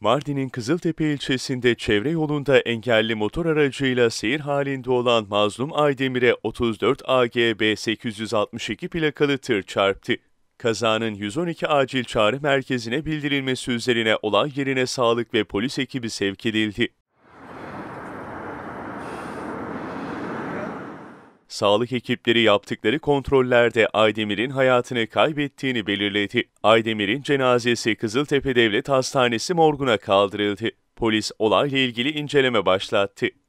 Mardin'in Kızıltepe ilçesinde çevre yolunda engelli motor aracıyla seyir halinde olan Mazlum Aydemir'e 34 AGB 862 plakalı tır çarptı. Kazanın 112 acil çağrı merkezine bildirilmesi üzerine olay yerine sağlık ve polis ekibi sevk edildi. sağlık ekipleri yaptıkları kontrollerde Aydemir'in hayatını kaybettiğini belirledi. Aydemir'in cenazesi Kızıltepe Devlet Hastanesi morguna kaldırıldı. Polis olayla ilgili inceleme başlattı.